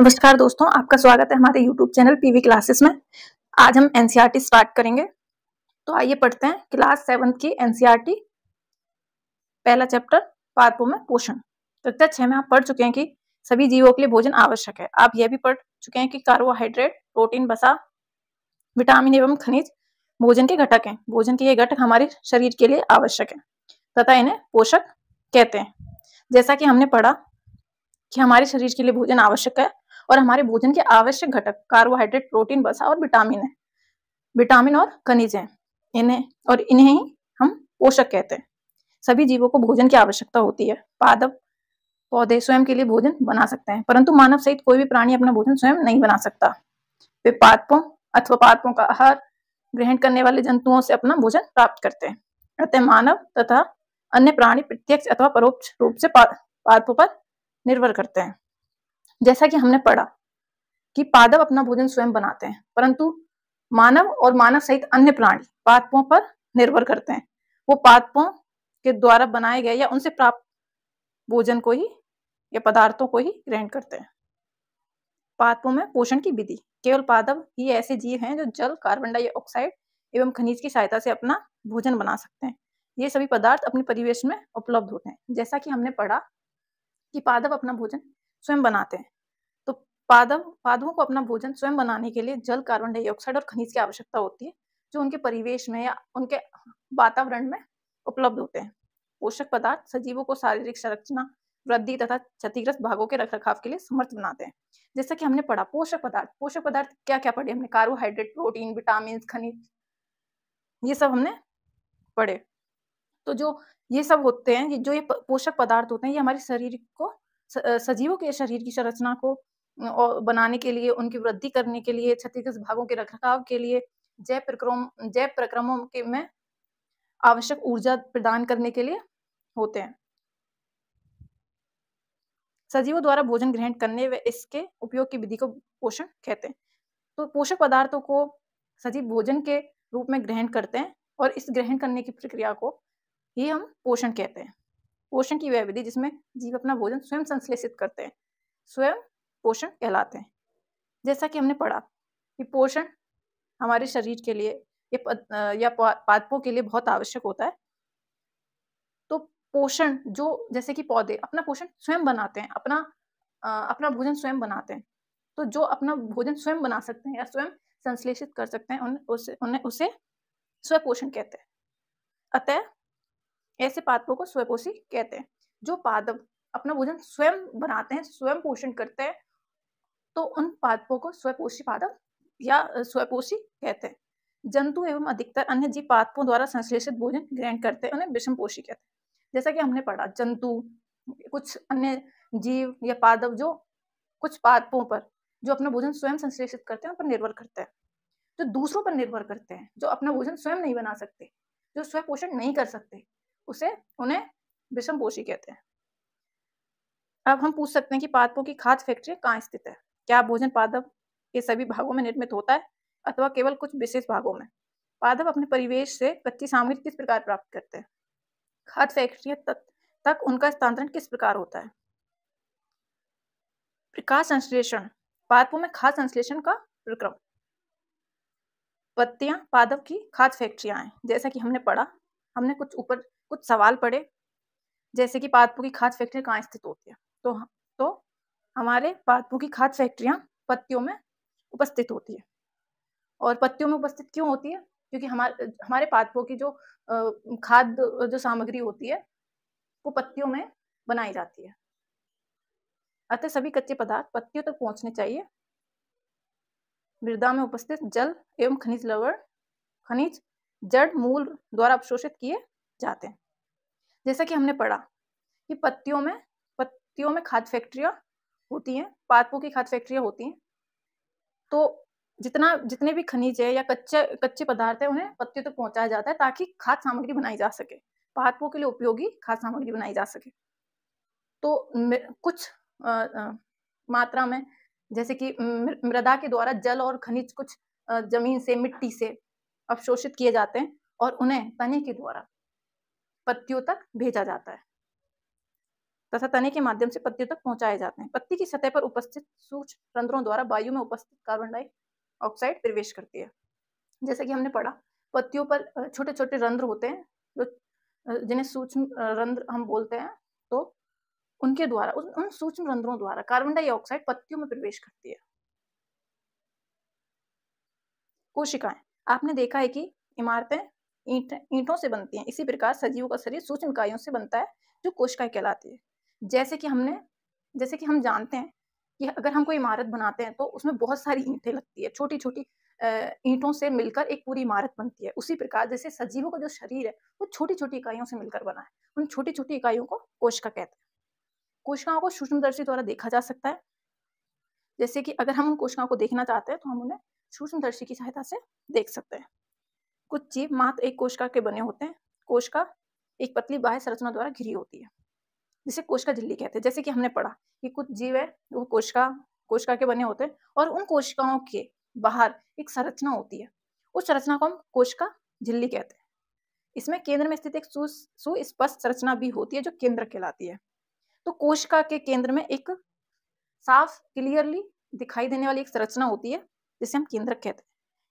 नमस्कार दोस्तों आपका स्वागत है हमारे YouTube चैनल पीवी क्लासेस में आज हम एनसीआर स्टार्ट e करेंगे तो आइए पढ़ते हैं क्लास सेवन की एनसीआर e पहला चैप्टर पार्पो में पोषण कक्षा छह में आप पढ़ चुके हैं कि सभी जीवों के लिए भोजन आवश्यक है आप यह भी पढ़ चुके हैं कि कार्बोहाइड्रेट प्रोटीन बसा विटामिन एवं खनिज भोजन के घटक हैं भोजन के ये घटक हमारे शरीर के लिए आवश्यक है तथा इन्हें पोषक कहते हैं जैसा कि हमने पढ़ा कि हमारे शरीर के लिए भोजन आवश्यक है और हमारे भोजन के आवश्यक घटक कार्बोहाइड्रेट प्रोटीन वसा और विटामिन है विटामिन और खनिज है इन्हें और इन्हें ही हम पोषक कहते हैं सभी जीवों को भोजन की आवश्यकता होती है पादप पौधे स्वयं के लिए भोजन बना सकते हैं परंतु मानव सहित कोई भी प्राणी अपना भोजन स्वयं नहीं बना सकता वे पादपों अथवा पादपों का आहार ग्रहण करने वाले जंतुओं से अपना भोजन प्राप्त करते हैं अतः मानव तथा अन्य प्राणी प्रत्यक्ष अथवा परोक्ष रूप से पादपों पर निर्भर करते हैं जैसा कि हमने पढ़ा कि पादव अपना भोजन स्वयं बनाते हैं परंतु मानव और मानव सहित अन्य प्राणी पादपों पर निर्भर करते हैं वो पादपों के द्वारा बनाए गए या उनसे प्राप्त भोजन को ही या पदार्थों को ही ग्रहण करते हैं पादपों में पोषण की विधि केवल पादव ही ऐसे जीव हैं जो जल कार्बन डाइऑक्साइड एवं खनिज की सहायता से अपना भोजन बना सकते हैं ये सभी पदार्थ अपने परिवेश में उपलब्ध होते हैं जैसा कि हमने पढ़ा कि पादव अपना भोजन स्वयं बनाते हैं तो पादव पादवों को अपना भोजन स्वयं बनाने के लिए जल कार्बन डाइऑक्साइड और खनिज की आवश्यकता होती है जो उनके परिवेश में या उनके वातावरण में उपलब्ध होते हैं पोषक पदार्थ सजीवों को शारीरिक संरचना वृद्धि तथा क्षतिग्रस्त भागों के रखरखाव के लिए समर्थ बनाते हैं जैसा कि हमने पढ़ा पोषक पदार्थ पोषक पदार्थ क्या क्या पढ़े हमने कार्बोहाइड्रेट प्रोटीन विटामिन खनिज ये सब हमने पढ़े तो जो ये सब होते हैं जो ये पोषक पदार्थ होते हैं ये हमारे शरीर को सजीवों के शरीर की संरचना को बनाने के लिए उनकी वृद्धि करने के लिए छत्तीस भागों के रखरखाव के लिए जैव प्रक्रम जैव प्रक्रमों के में आवश्यक ऊर्जा प्रदान करने के लिए होते हैं सजीवों द्वारा भोजन ग्रहण करने व इसके उपयोग की विधि को पोषण कहते हैं तो पोषक पदार्थों को सजीव भोजन के रूप में ग्रहण करते हैं और इस ग्रहण करने की प्रक्रिया को ही हम पोषण कहते हैं पोषण की वह विधि जिसमें जीव अपना भोजन स्वयं संश्लेषित करते हैं स्वयं पोषण कहलाते हैं जैसा कि हमने पढ़ा कि पोषण हमारे शरीर के लिए या पादपों के लिए बहुत आवश्यक होता है तो पोषण जो जैसे कि पौधे अपना पोषण स्वयं बनाते हैं अपना अपना भोजन स्वयं बनाते हैं तो जो अपना भोजन स्वयं बना सकते हैं या स्वयं संश्लेषित कर सकते हैं उन्हें उसे उन्हें उसे स्वपोषण कहते हैं अतः ऐसे पादपों को स्वयंपोषी कहते हैं जो पादप अपना भोजन स्वयं बनाते हैं स्वयं पोषण करते हैं तो उन पादपों को स्वयंपोषी पादप या स्वयंपोषी कहते हैं जंतु एवं अधिकतर अन्य जीव पादपों द्वारा संश्लेषित भोजन ग्रहण करते हैं उन्हें विषम पोषी कहते हैं जैसा कि हमने पढ़ा जंतु कुछ अन्य जीव या पादप जो कुछ पादपों पर जो अपना भोजन स्वयं संश्लेषित करते हैं उन पर निर्भर करते हैं जो दूसरों पर निर्भर करते हैं जो अपना भोजन स्वयं नहीं बना सकते जो स्वयं पोषण नहीं कर सकते उसे उन्हें पोषी कहते हैं अब हम पूछ सकते हैं कि पादपों की खाद्य फैक्ट्री कहाँ स्थित है क्या भोजन पादप के सभी भागों में निर्मित होता है अथवा केवल कुछ विशेष भागों में पादप अपने परिवेश से कच्ची सामग्री किस प्रकार प्राप्त करते हैं खाद्य फैक्ट्री तक, तक उनका स्थानांतरण किस प्रकार होता है प्रकाश संश्लेषण पादपों में खाद्य संश्लेषण का प्रक्रम पत्तियां पादप की खाद्य फैक्ट्रियां हैं जैसा कि हमने पढ़ा हमने कुछ ऊपर कुछ सवाल पढ़े जैसे कि पादपू की खाद फैक्ट्रिया कहाँ स्थित होती है तो तो हमारे पादपों की खाद फैक्ट्रियाँ पत्तियों में उपस्थित होती है और पत्तियों में उपस्थित क्यों होती है क्योंकि हमारे हमारे पादपों की जो खाद जो सामग्री होती है वो पत्तियों में बनाई जाती है अतः सभी कच्चे पदार्थ पत्तियों तक पहुंचने चाहिए मृदा में उपस्थित जल एवं खनिज लवण खनिज जड़ मूल द्वारा अवशोषित किए जाते हैं जैसा कि हमने पढ़ा कि पत्तियों में पत्तियों में खाद फैक्ट्रिया होती हैं पादपों की खाद फैक्ट्रिया होती हैं तो जितना जितने भी खनिज है या कच्चे कच्चे पदार्थ है उन्हें पत्तियों तक तो पहुंचाया जाता है ताकि खाद सामग्री बनाई जा सके पादपों के लिए उपयोगी खाद सामग्री बनाई जा सके तो कुछ आ, आ, मात्रा में जैसे कि मृदा के द्वारा जल और खनिज कुछ जमीन से मिट्टी से अवशोषित किए जाते हैं और उन्हें तने के द्वारा पत्तियों तक भेजा जाता है तथा तने के माध्यम से पत्तियों तक पहुंचाए जाते हैं पत्ती की सतह पर उपस्थित सूक्ष्म रंध्रों द्वारा वायु में उपस्थित कार्बन डाइऑक्साइड प्रवेश करती है जैसे कि हमने पढ़ा पत्तियों पर छोटे छोटे रंध्र होते हैं जो जिन्हें सूक्ष्म रंध्र हम बोलते हैं तो उनके द्वारा उन, उन सूक्ष्म रंध्रों द्वारा कार्बन डाइऑक्साइड पत्तियों में प्रवेश करती है कोशिकाएं आपने देखा है कि इमारतें ईंट ईंटों से बनती हैं इसी प्रकार सजीवों का शरीर सूक्ष्म इकाइयों से बनता है जो कोशिकाएं कहलाती है जैसे कि हमने जैसे कि हम जानते हैं कि अगर हम कोई इमारत बनाते हैं तो उसमें बहुत सारी ईंटें लगती है छोटी छोटी ईंटों से मिलकर एक पूरी इमारत बनती है उसी प्रकार जैसे सजीवों का जो शरीर है वो छोटी छोटी इकाइयों से मिलकर बना है उन छोटी छोटी इकाइयों को कोशिका कहते हैं कोशिकाओं को सूक्ष्मदर्शी द्वारा देखा जा सकता है जैसे कि अगर हम उन कोशिकाओं को देखना चाहते हैं तो हम उन्हें सूक्ष्मदर्शी की सहायता से देख सकते हैं कुछ जीव मात्र एक कोशिका के बने होते हैं कोशिका एक पतली बाह्य संरचना द्वारा घिरी होती है जिसे कोशिका झिल्ली कहते हैं जैसे कि हमने पढ़ा कि कुछ जीव है वो कोशिका कोशिका के बने होते हैं और उन कोशिकाओं के बाहर एक संरचना होती है उस संरचना को हम कोशिका झिल्ली कहते हैं इसमें केंद्र में स्थित एक सुस्पष्ट संरचना भी होती है जो केंद्र कहलाती है तो कोशिका के केंद्र में एक साफ क्लियरली दिखाई देने वाली एक संरचना होती है जिसे हम केंद्रक कहते हैं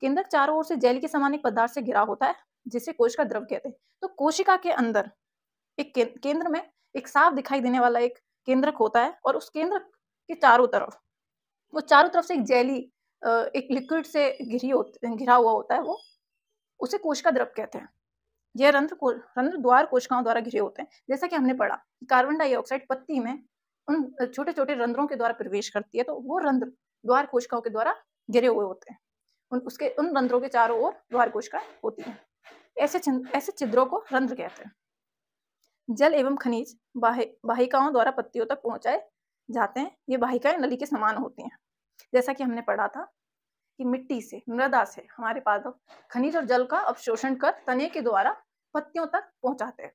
केंद्रक चारों ओर से जेल के समान एक पदार्थ से घिरा होता है जिसे कोश का द्रव कहते हैं तो कोशिका के अंदर एक केंद्र में एक साफ दिखाई देने वाला एक केंद्रक होता है और उस केंद्रक के चारों तरफ वो चारों तरफ से एक जेली एक लिक्विड से घिरी घिरा हुआ होता है वो उसे कोशिका द्रव कहते हैं यह रंध्र को रंध्र द्वार कोशिकाओं द्वारा घिरे होते हैं जैसा कि हमने पढ़ा कार्बन डाइऑक्साइड पत्ती में उन छोटे छोटे रंध्रों के द्वारा प्रवेश करती है तो वो रंध्र द्वार कोशिकाओं के द्वारा गिरे हुए होते हैं उन उसके उन रंध्रों के चारों ओर द्वार कोशिका होती है ऐसे ऐसे छिद्रों को रंध्र कहते हैं जल एवं खनिज वाहिकाओं द्वारा पत्तियों तक पहुंचाए जाते हैं ये वाहिकाएं नली के समान होती हैं जैसा कि हमने पढ़ा था कि मिट्टी से मृदा से हमारे पास खनिज और जल का अवशोषण कर तने के द्वारा पत्तियों तक पहुंचाते हैं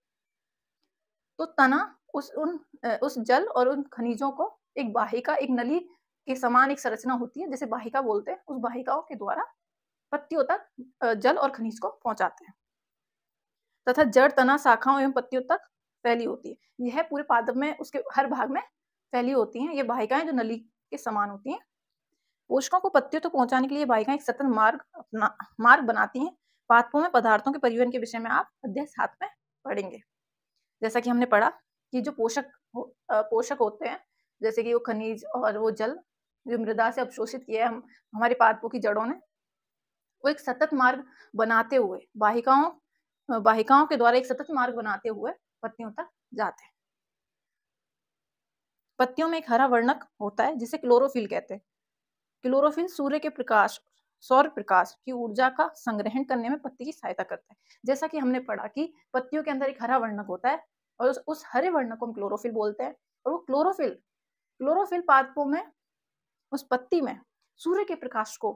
तो तना उस उन उस जल और उन खनिजों को एक बाहिका एक नली के समान एक संरचना होती है जिसे बाहिका बोलते हैं उस बाहिकाओं के द्वारा पत्तियों तक जल और खनिज को पहुंचाते हैं तथा जड़ तना शाखाओं एवं पत्तियों तक फैली होती है यह पूरे पादप में उसके हर भाग में फैली होती है ये बाहिकाएं जो नली के समान होती हैं पोषकों को पत्तियों तक तो पहुंचाने के लिए बाहिकाएं एक सतन मार्ग अपना मार्ग बनाती हैं पादपों में पदार्थों के परिवहन के विषय में आप अध्याय सात में पढ़ेंगे जैसा कि हमने पढ़ा कि जो पोषक पोषक होते हैं जैसे कि वो खनिज और वो जल जो मृदा से अवशोषित किया है हम हमारे पादपों की जड़ों ने वो एक सतत मार्ग बनाते हुए वाहिकाओं वाहिकाओं के द्वारा एक सतत मार्ग बनाते हुए पत्तियों तक जाते हैं पत्तियों में एक हरा वर्णक होता है जिसे क्लोरोफिल कहते हैं क्लोरोफिल सूर्य के प्रकाश सौर प्रकाश की ऊर्जा का संग्रहण करने में पत्ती की सहायता करता है जैसा कि हमने पढ़ा कि पत्तियों के अंदर एक हरा वर्णक होता है और उस, उस हरे वर्णक को हम क्लोरोफिल बोलते हैं और वो क्लोरोफिल क्लोरोफिल पादपों में उस पत्ती में सूर्य के प्रकाश को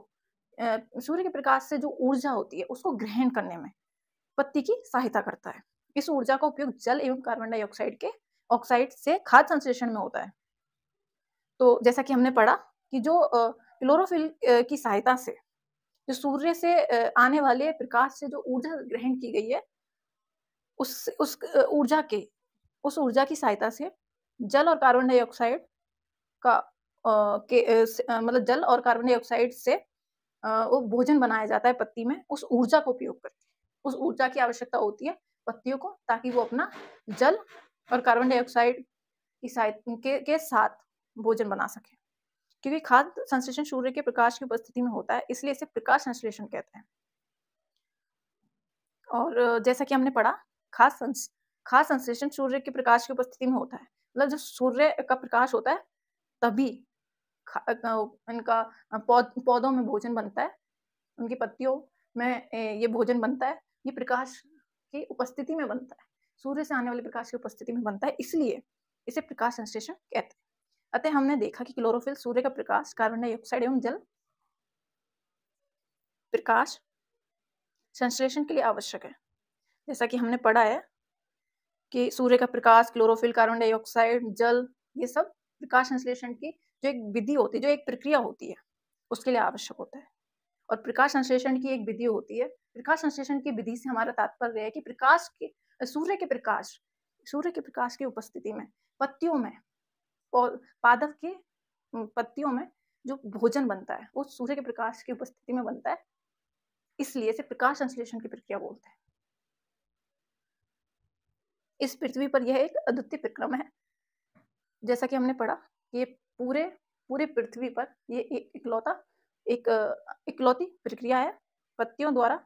सूर्य के प्रकाश से जो ऊर्जा होती है उसको ग्रहण करने में पत्ती की सहायता करता है इस ऊर्जा का उपयोग जल एवं कार्बन डाइऑक्साइड के ऑक्साइड से खाद संश्लेषण में होता है तो जैसा कि हमने पढ़ा कि जो क्लोरोफिल की सहायता से जो सूर्य से आने वाले प्रकाश से जो ऊर्जा ग्रहण की गई है उस उस ऊर्जा के उस ऊर्जा की सहायता से जल और कार्बन डाइऑक्साइड का के मतलब जल और कार्बन डाइऑक्साइड से वो भोजन बनाया जाता है पत्ती में उस ऊर्जा का उपयोग करके उस ऊर्जा की आवश्यकता होती है पत्तियों को ताकि वो अपना जल और कार्बन डाइऑक्साइड की के, के साथ भोजन बना सके क्योंकि खाद्य संश्लेषण सूर्य के प्रकाश की उपस्थिति में होता है इसलिए इसे प्रकाश संश्लेषण कहते हैं और जैसा कि हमने पढ़ा खास संस, खास संश्लेषण सूर्य के प्रकाश की उपस्थिति में होता है मतलब जब सूर्य का प्रकाश होता है तभी इनका पौध पौधों में भोजन बनता है उनकी पत्तियों में ये भोजन बनता है ये प्रकाश की उपस्थिति में बनता है सूर्य से आने वाले प्रकाश की उपस्थिति में बनता है इसलिए इसे प्रकाश संश्लेषण कहते हैं अतः हमने देखा कि क्लोरोफिल सूर्य का प्रकाश कार्बन डाइऑक्साइड एवं जल प्रकाश संश्लेषण के लिए आवश्यक है जैसा कि हमने पढ़ा है कि सूर्य का प्रकाश क्लोरोफिल कार्बन डाइऑक्साइड जल ये सब प्रकाश संश्लेषण की जो एक विधि होती है जो एक प्रक्रिया होती है उसके लिए आवश्यक होता है और प्रकाश संश्लेषण की एक विधि होती है प्रकाश संश्लेषण की विधि से हमारा तात्पर्य है कि प्रकाश के सूर्य के प्रकाश सूर्य के प्रकाश की उपस्थिति में पत्तियों में और पादप के पत्तियों में जो भोजन बनता है वो सूर्य के प्रकाश की उपस्थिति में बनता है इसलिए इसे प्रकाश संश्लेषण की प्रक्रिया बोलते हैं इस पृथ्वी पर यह एक अद्वितीय प्रक्रम है जैसा कि हमने पढ़ा कि पूरे पूरे पृथ्वी पर ये एक इकलौता एक इकलौती प्रक्रिया है पत्तियों द्वारा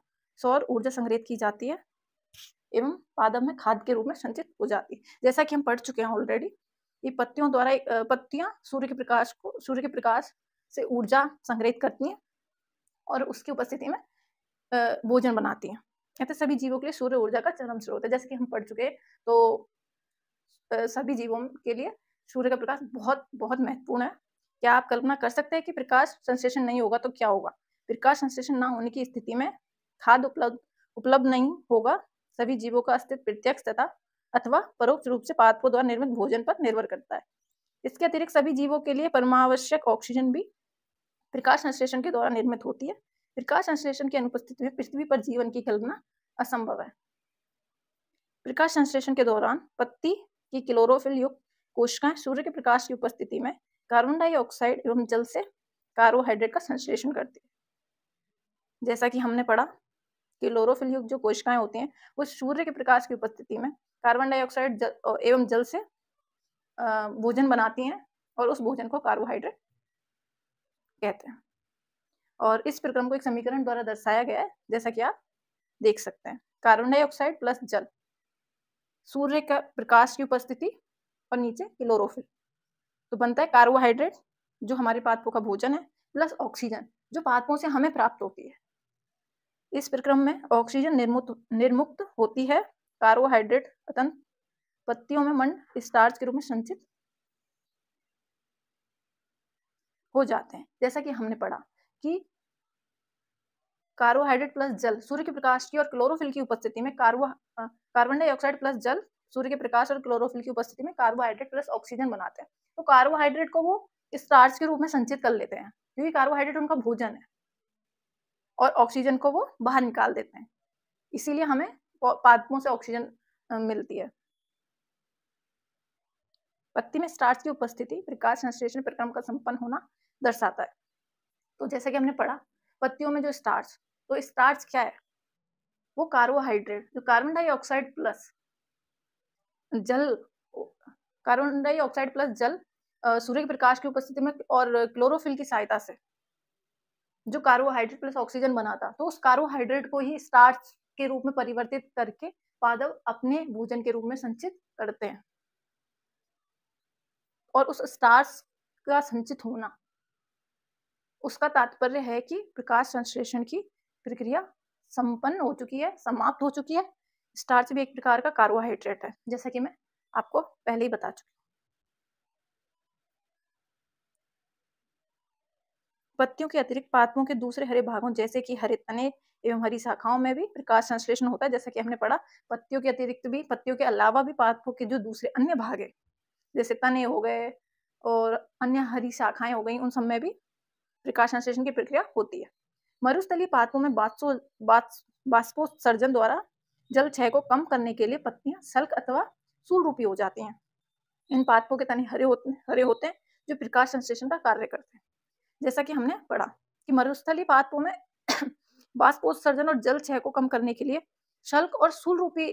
सौर ऊर्जा संग्रहित की जाती है एवं पादम में खाद के रूप में संचित हो जाती है जैसा कि हम पढ़ चुके हैं ऑलरेडी ये पत्तियों द्वारा पत्तियां सूर्य के प्रकाश को सूर्य के प्रकाश से ऊर्जा संग्रहित करती हैं और उसकी उपस्थिति में भोजन बनाती हैं कहते सभी जीवों के लिए सूर्य ऊर्जा का चरम स्रोत है जैसे कि हम पढ़ चुके हैं तो सभी जीवों के लिए सूर्य का प्रकाश बहुत बहुत महत्वपूर्ण है क्या आप कल्पना कर सकते हैं कि प्रकाश संश्लेषण नहीं होगा तो क्या होगा प्रकाश संश्लेषण ना होने की स्थिति में खाद्य उपलब्ध उपलब्ध नहीं होगा सभी जीवों का अस्तित्व प्रत्यक्ष तथा अथवा परोक्ष रूप से पादपों द्वारा निर्मित भोजन पर निर्भर करता है इसके अतिरिक्त सभी जीवों के लिए परमावश्यक ऑक्सीजन भी प्रकाश संश्लेषण के द्वारा निर्मित होती है प्रकाश संश्लेषण की अनुपस्थिति में पृथ्वी पर जीवन की कल्पना असंभव है प्रकाश संश्लेषण के दौरान पत्ती की क्लोरोफिल युक्त कोशिकाएं सूर्य के प्रकाश की उपस्थिति में कार्बन डाइऑक्साइड एवं जल से कार्बोहाइड्रेट का संश्लेषण करती है जैसा कि हमने पढ़ा कि लोरोफिल युक्त जो कोशिकाएं होती हैं वो सूर्य के प्रकाश की उपस्थिति में कार्बन डाइऑक्साइड एवं जल से भोजन बनाती हैं और उस भोजन को कार्बोहाइड्रेट कहते हैं और इस प्रक्रम को एक समीकरण द्वारा दर्शाया गया है जैसा कि आप देख सकते हैं कार्बन डाइऑक्साइड प्लस जल सूर्य का प्रकाश की उपस्थिति और नीचे क्लोरोफिल तो बनता है कार्बोहाइड्रेट जो हमारे पादपों का भोजन है प्लस ऑक्सीजन जो पादपों से हमें प्राप्त होती है इस प्रक्रम में ऑक्सीजन निर्मुक्त निर्मुक्त होती है कार्बोहाइड्रेट अतन पत्तियों में मंड स्टार्च के रूप में संचित हो जाते हैं जैसा कि हमने पढ़ा कि कार्बोहाइड्रेट प्लस जल सूर्य के प्रकाश की और क्लोरोफिल की उपस्थिति में कार्बो कार्बन डाइऑक्साइड प्लस जल सूर्य के प्रकाश और क्लोरोफिल की उपस्थिति में कार्बोहाइड्रेट प्लस ऑक्सीजन बनाते हैं तो कार्बोहाइड्रेट को वो स्टार्च के रूप में संचित कर लेते हैं क्योंकि कार्बोहाइड्रेट उनका भोजन है और ऑक्सीजन को वो बाहर निकाल देते हैं इसीलिए हमें पादपों से ऑक्सीजन मिलती है पत्ती में स्टार्च की उपस्थिति प्रकाश संश्लेषण प्रक्रम का संपन्न होना दर्शाता है तो जैसे कि हमने पढ़ा पत्तियों में जो स्टार्च तो स्टार्च क्या है वो कार्बोहाइड्रेट जो कार्बन डाइऑक्साइड प्लस जल कार्बन डाइऑक्साइड प्लस जल सूर्य के प्रकाश की उपस्थिति में और क्लोरोफिल की सहायता से जो कार्बोहाइड्रेट प्लस ऑक्सीजन बनाता तो उस कार्बोहाइड्रेट को ही स्टार्च के रूप में परिवर्तित करके पादव अपने भोजन के रूप में संचित करते हैं और उस स्टार्च का संचित होना उसका तात्पर्य है कि प्रकाश संश्लेषण की प्रक्रिया संपन्न हो चुकी है समाप्त हो चुकी है स्टार्च भी एक प्रकार का कार्बोहाइड्रेट है जैसा कि मैं आपको पहले ही बता चुकी पत्तियों के अतिरिक्त पात्रों के दूसरे हरे भागों जैसे कि हरे तने एवं हरी शाखाओं में भी प्रकाश संश्लेषण होता है जैसा कि हमने पढ़ा पत्तियों के अतिरिक्त भी पत्तियों के अलावा भी पात्रों के जो दूसरे अन्य भाग है जैसे तने हो गए और अन्य हरी शाखाएं हो गई उन सब में भी प्रकाश संश्लेषण की प्रक्रिया होती है मरुस्थलीय पात्रों में बाष्पोत्सर्जन द्वारा जल क्षय को कम करने के लिए पत्तियां सल्क अथवा सूल रूपी हो जाती हैं इन पादपों के तने हरे होते हरे होते हैं जो प्रकाश संश्लेषण का कार्य करते हैं जैसा कि हमने पढ़ा कि मरुस्थली पादपों में बाष्पोत्सर्जन और जल क्षय को कम करने के लिए शल्क और सूल रूपी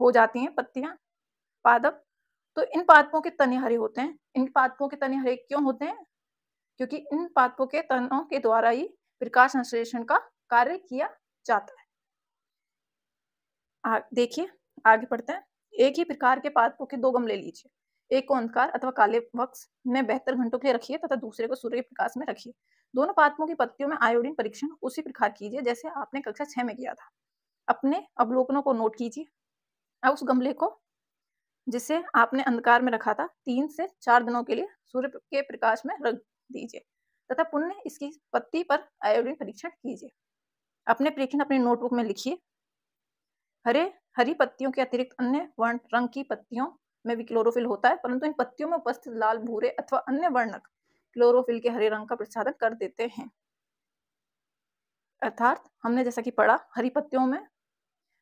हो जाती हैं पत्तियां पादप तो इन पादपों के तने हरे होते हैं इन पादपों के तने हरे क्यों होते हैं क्योंकि इन पादपों के तनों के द्वारा ही प्रकाश संश्लेषण का कार्य किया जाता है देखिए आगे पढ़ते हैं एक ही प्रकार के पादपों के दो गमले लीजिए एक को अंधकार अथवा काले वक्स में बेहतर घंटों के लिए रखिए तथा दूसरे को सूर्य के प्रकाश में रखिए दोनों पादपों की पत्तियों में आयोडीन परीक्षण उसी प्रकार कीजिए जैसे आपने कक्षा छह में किया था अपने अवलोकनों को नोट कीजिए और उस गमले को जिसे आपने अंधकार में रखा था तीन से चार दिनों के लिए सूर्य के प्रकाश में रख दीजिए तथा पुण्य इसकी पत्ती पर आयोडीन परीक्षण कीजिए अपने परीक्षण अपनी नोटबुक में लिखिए हरे हरी पत्तियों के अतिरिक्त अन्य वर्ण रंग की पत्तियों में भी क्लोरोफिल होता है परंतु इन पत्तियों में उपस्थित लाल भूरे अथवा अन्य वर्णक क्लोरोफिल के हरे रंग का प्रसादक कर देते हैं अर्थात हमने जैसा कि पढ़ा हरी पत्तियों में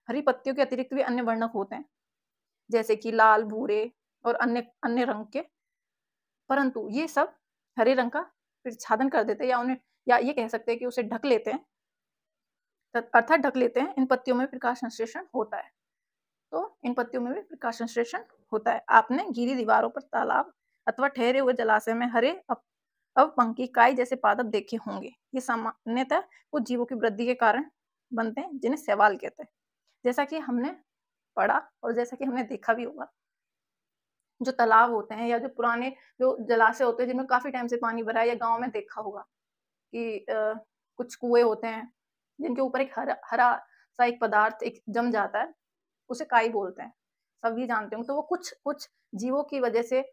हरी पत्तियों के अतिरिक्त भी अन्य वर्णक होते हैं जैसे कि लाल भूरे और अन्य अन्य रंग के परंतु ये सब हरे रंग का प्रच्छादन कर देते हैं या उन्हें या ये कह सकते हैं कि उसे ढक लेते हैं अर्थात ढक लेते हैं इन पत्तियों में प्रकाश संश्लेषण होता है तो इन पत्तियों में भी प्रकाश संश्लेषण होता है आपने गिरी दीवारों पर तालाब अथवा ठहरे हुए जलाशय में हरे अब पंखी काय जैसे पादप देखे होंगे ये सामान्यतः कुछ जीवों की वृद्धि के कारण बनते हैं जिन्हें सवाल कहते हैं जैसा कि हमने पढ़ा और जैसा कि हमने देखा भी होगा जो तालाब होते हैं या जो पुराने जो जलाशय होते हैं जिनमें काफी टाइम से पानी भरा है या गाँव में देखा होगा कि आ, कुछ कुएं होते हैं जिनके ऊपर एक हरा हरा सा एक पदार्थ एक जम जाता है उसे काई बोलते हैं सब ये जानते होंगे तो वो कुछ कुछ जीवों की वजह से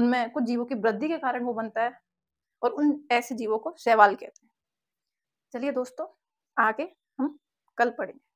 उनमें कुछ जीवों की वृद्धि के कारण वो बनता है और उन ऐसे जीवों को शैवाल कहते हैं चलिए दोस्तों आगे हम कल पढ़ेंगे